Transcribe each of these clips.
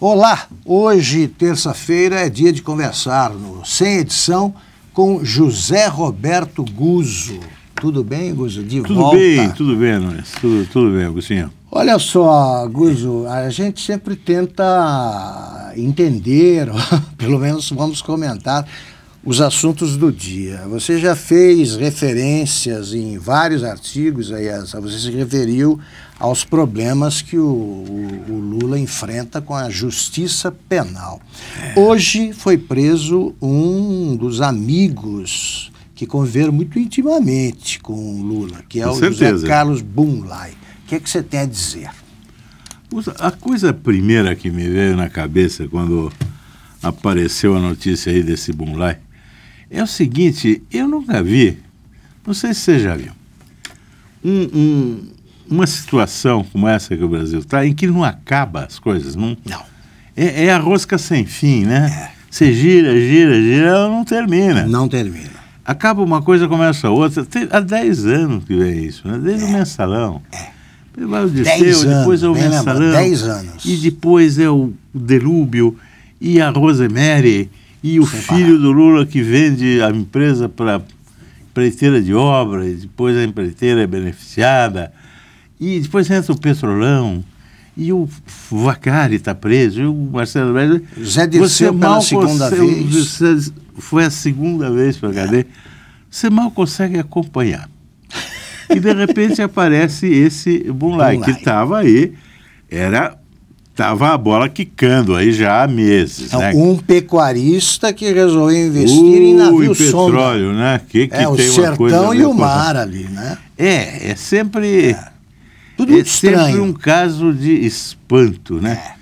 Olá, hoje, terça-feira, é dia de conversar no Sem Edição com José Roberto Guzzo. Tudo bem, Guzzo? De tudo volta. Bem, tudo bem, Nunes. Tudo, tudo bem, Gusinho. Olha só, Guzzo, a gente sempre tenta entender, pelo menos vamos comentar os assuntos do dia. Você já fez referências em vários artigos, aí, você se referiu aos problemas que o, o, o Lula enfrenta com a justiça penal. É. Hoje foi preso um dos amigos que conviveram muito intimamente com o Lula, que é com o certeza. José Carlos Bunlai. O que, é que você tem a dizer? A coisa primeira que me veio na cabeça quando apareceu a notícia aí desse Bunlai, é o seguinte, eu nunca vi, não sei se você já viu, um, um, uma situação como essa que o Brasil está, em que não acaba as coisas. Não. não. É, é a rosca sem fim, né? É. Você gira, gira, gira, ela não termina. Não termina. Acaba uma coisa, começa outra. Tem, há 10 anos que vem isso, né? Desde é. É. é. o mensalão. É. Vai o Disseu, depois é o mensalão. 10 anos. E depois é o Delúbio e a Rosemary e o filho parar. do Lula que vende a empresa para empreiteira de obra, e depois a empreiteira é beneficiada, e depois entra o Petrolão, e o Vacari está preso, e o Marcelo Velho. Zé Dirceu você pela mal segunda consegue, vez. Foi a segunda vez para a cadeia. É. Você mal consegue acompanhar. E de repente aparece esse Moonlight, Moonlight. que estava aí, era estava a bola quicando aí já há meses. Então, né? Um pecuarista que resolveu investir uh, em navio petróleo, sonda. né? Que, que é, o sertão e o mar ali, né? É, é sempre... É. Tudo é estranho. sempre um caso de espanto, né? É.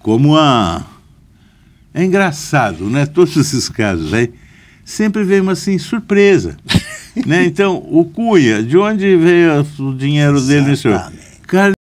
Como a... É engraçado, né? Todos esses casos aí. Sempre vem uma assim, surpresa. né? Então, o Cunha, de onde veio o dinheiro dele? Senhor?